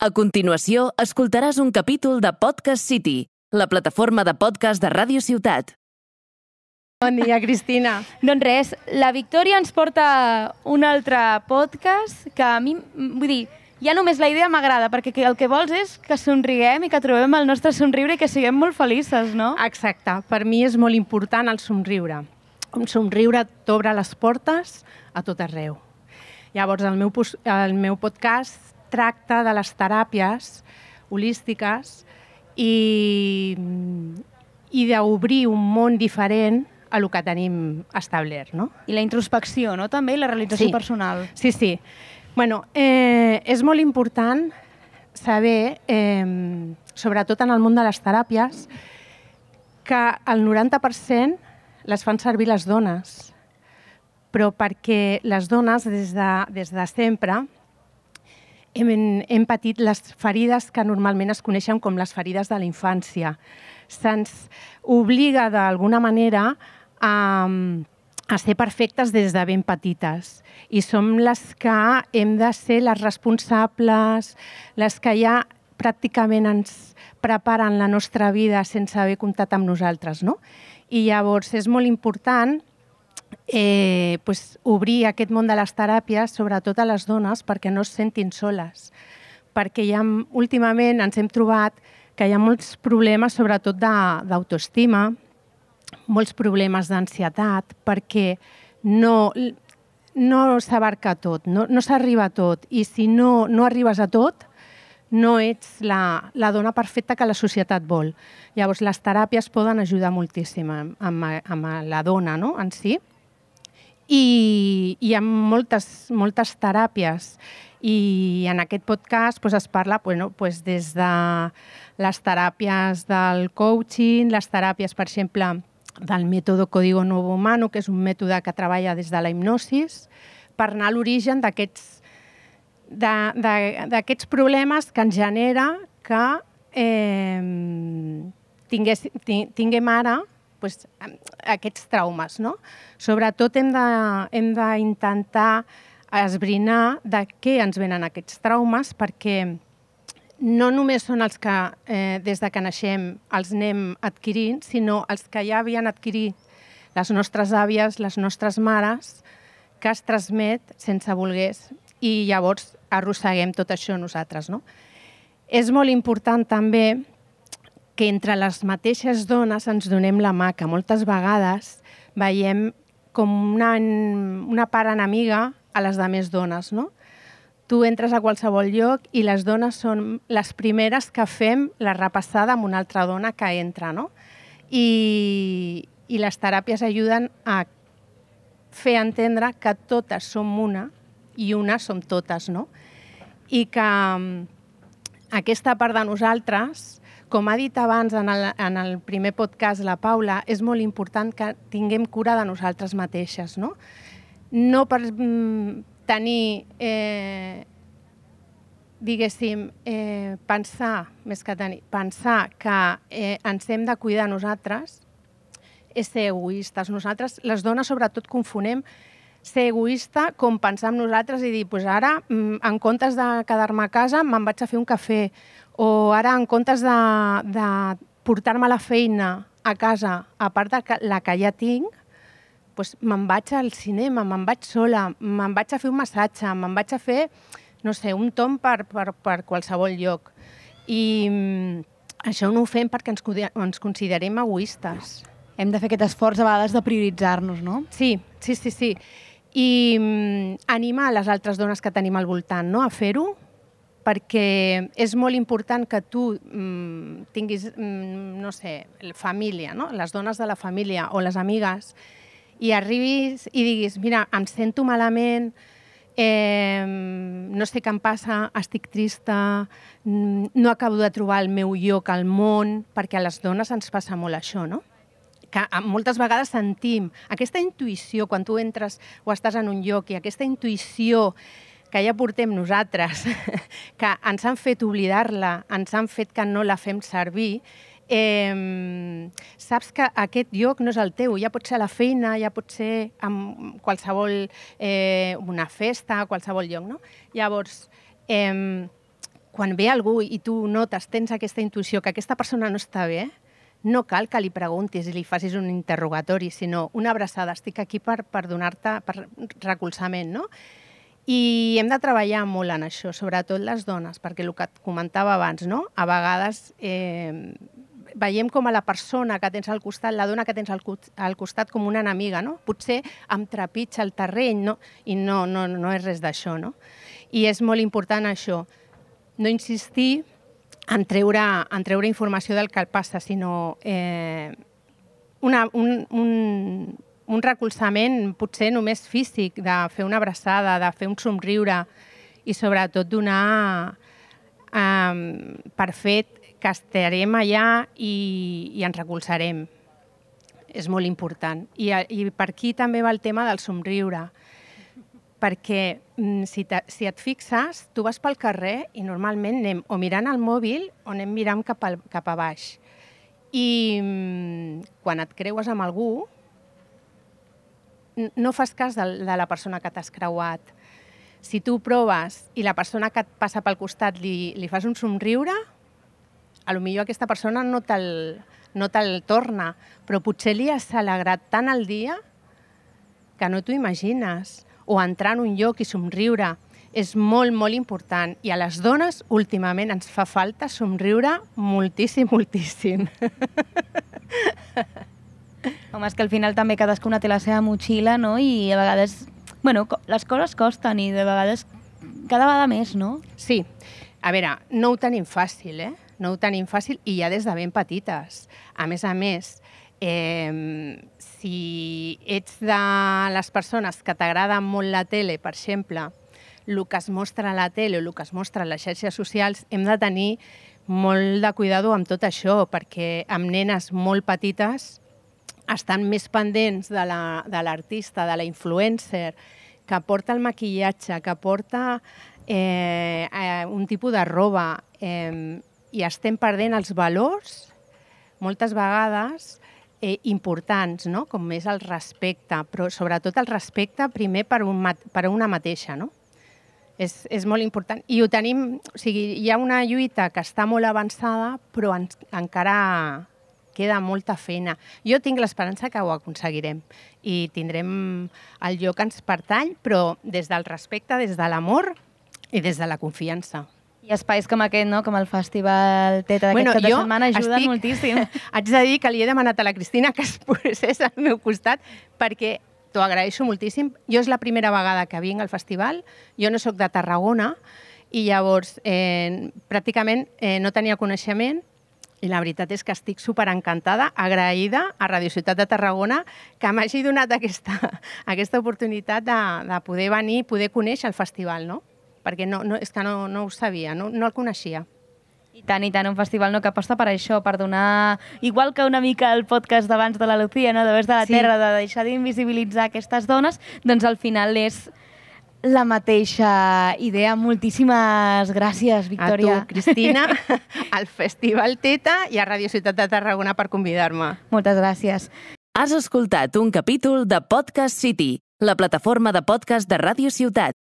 A continuació, escoltaràs un capítol de Podcast City, la plataforma de podcast de Ràdio Ciutat. Bon dia, Cristina. doncs res, la Victòria ens porta un altre podcast que a mi, vull dir, ja només la idea m'agrada, perquè el que vols és que somriguem i que trobem el nostre somriure i que siguem molt felices, no? Exacte. Per mi és molt important el somriure. Un somriure t'obre les portes a tot arreu. Llavors, el meu, el meu podcast tracta de les teràpies holístiques i, i d'obrir un món diferent a lo que tenim establert. No? I la introspecció, no? també, i la realització sí. personal. Sí, sí. Bueno, eh, és molt important saber, eh, sobretot en el món de les teràpies, que el 90% les fan servir les dones, però perquè les dones des de, des de sempre hem, hem patit les ferides que normalment es coneixen com les ferides de la infància. Se'ns obliga d'alguna manera a, a ser perfectes des de ben petites i som les que hem de ser les responsables, les que ja pràcticament ens preparen la nostra vida sense haver comptat amb nosaltres, no? I llavors és molt important eh, pues, obrir aquest món de les teràpies, sobretot a les dones, perquè no es sentin soles. Perquè ja, últimament ens hem trobat que hi ha molts problemes, sobretot d'autoestima, molts problemes d'ansietat, perquè no, no s'abarca tot, no, no s'arriba a tot. I si no, no arribes a tot, no ets la, la dona perfecta que la societat vol. Llavors, les teràpies poden ajudar moltíssim amb, amb, amb la dona no? en si i, i ha moltes, moltes teràpies. I en aquest podcast pues, es parla bueno, pues, des de les teràpies del coaching, les teràpies, per exemple, del mètode Código Nuevo Humano, que és un mètode que treballa des de la hipnosis, per anar a l'origen d'aquests problemes que ens genera que eh, tingués, tinguem ara pues, aquests traumes. No? Sobretot hem d'intentar esbrinar de què ens venen aquests traumes, perquè no només són els que eh, des de que naixem els anem adquirint, sinó els que ja havien adquirit les nostres àvies, les nostres mares, que es transmet sense volgués i llavors arrosseguem tot això nosaltres. No? És molt important també que entre les mateixes dones ens donem la mà, que moltes vegades veiem com una, una part enemiga a les de més dones, no? Tu entres a qualsevol lloc i les dones són les primeres que fem la repassada amb una altra dona que entra, no? I, i les teràpies ajuden a fer entendre que totes som una i una som totes, no? I que aquesta part de nosaltres, com ha dit abans en el, en el primer podcast la Paula, és molt important que tinguem cura de nosaltres mateixes, no? No per mm, tenir, eh, diguéssim, eh, pensar, més que tenir, pensar que eh, ens hem de cuidar nosaltres és ser egoistes. Nosaltres, les dones, sobretot, confonem ser egoista, com pensar en nosaltres i dir, pues ara, mm, en comptes de quedar-me a casa, me'n vaig a fer un cafè. O ara, en comptes de, de portar-me la feina a casa, a part de la que ja tinc, pues me'n vaig al cinema, me'n vaig sola, me'n vaig a fer un massatge, me'n vaig a fer, no sé, un tom per, per, per qualsevol lloc. I mm, això no ho fem perquè ens, ens considerem egoistes. Hem de fer aquest esforç a vegades de prioritzar-nos, no? Sí, sí, sí, sí i mm, animar les altres dones que tenim al voltant no? a fer-ho, perquè és molt important que tu mm, tinguis, mm, no sé, família, no? les dones de la família o les amigues, i arribis i diguis, mira, em sento malament, eh, no sé què em passa, estic trista, mm, no acabo de trobar el meu lloc al món, perquè a les dones ens passa molt això, no? que ah, moltes vegades sentim aquesta intuïció quan tu entres o estàs en un lloc i aquesta intuïció que ja portem nosaltres, que ens han fet oblidar-la, ens han fet que no la fem servir, eh, saps que aquest lloc no és el teu, ja pot ser a la feina, ja pot ser en qualsevol, eh, una festa, qualsevol lloc, no? Llavors, eh, quan ve algú i tu notes, tens aquesta intuïció que aquesta persona no està bé, no cal que li preguntis i li facis un interrogatori, sinó una abraçada, estic aquí per, per donar-te per recolzament, no? I hem de treballar molt en això, sobretot les dones, perquè el que et comentava abans, no? A vegades eh, veiem com a la persona que tens al costat, la dona que tens al, al costat com una enemiga, no? Potser em trepitja el terreny, no? I no, no, no és res d'això, no? I és molt important això, no insistir, en treure, en treure informació del que passa, sinó eh, una, un, un, un recolzament potser només físic, de fer una abraçada, de fer un somriure i sobretot donar eh, per fet que estarem allà i, i ens recolzarem. És molt important. I, I per aquí també va el tema del somriure perquè mm, si, te, si et fixes, tu vas pel carrer i normalment anem o mirant al mòbil o anem mirant cap, a, cap a baix. I mm, quan et creues amb algú, no fas cas de, de la persona que t'has creuat. Si tu proves i la persona que et passa pel costat li, li fas un somriure, a lo millor aquesta persona no te'l no te torna, però potser li has alegrat tant el dia que no t'ho imagines o entrar en un lloc i somriure és molt, molt important. I a les dones, últimament, ens fa falta somriure moltíssim, moltíssim. Home, és que al final també cadascuna té la seva motxilla, no? I a vegades, bueno, les coses costen i de vegades cada vegada més, no? Sí. A veure, no ho tenim fàcil, eh? No ho tenim fàcil i ja des de ben petites. A més a més, Eh, si ets de les persones que t'agrada molt la tele, per exemple, el que es mostra a la tele o el que es mostra a les xarxes socials, hem de tenir molt de cuidado amb tot això, perquè amb nenes molt petites estan més pendents de l'artista, la, de la influencer, que porta el maquillatge, que porta eh, eh, un tipus de roba, eh, i estem perdent els valors moltes vegades eh, importants, no? com és el respecte, però sobretot el respecte primer per, un, per una mateixa, no? És, és molt important. I ho tenim, o sigui, hi ha una lluita que està molt avançada, però en, encara queda molta feina. Jo tinc l'esperança que ho aconseguirem i tindrem el lloc que ens pertany, però des del respecte, des de l'amor i des de la confiança. I espais com aquest, no? com el Festival Teta d'aquesta bueno, setmana, ajuden estic, moltíssim. Haig de dir que li he demanat a la Cristina que es posés al meu costat perquè t'ho agraeixo moltíssim. Jo és la primera vegada que vinc al festival, jo no sóc de Tarragona i llavors eh, pràcticament eh, no tenia coneixement i la veritat és que estic super encantada, agraïda a Radio Ciutat de Tarragona que m'hagi donat aquesta, aquesta oportunitat de, de poder venir i poder conèixer el festival, no? perquè no, no, és que no, no ho sabia, no, no el coneixia. I tant, i tant, un festival no que aposta per això, per donar... Igual que una mica el podcast d'abans de la Lucía, no? de Ves de la sí. Terra, de deixar d'invisibilitzar aquestes dones, doncs al final és la mateixa idea. Moltíssimes gràcies, Victòria. A tu, Cristina, al Festival Teta i a Radio Ciutat de Tarragona per convidar-me. Moltes gràcies. Has escoltat un capítol de Podcast City, la plataforma de podcast de Radio Ciutat.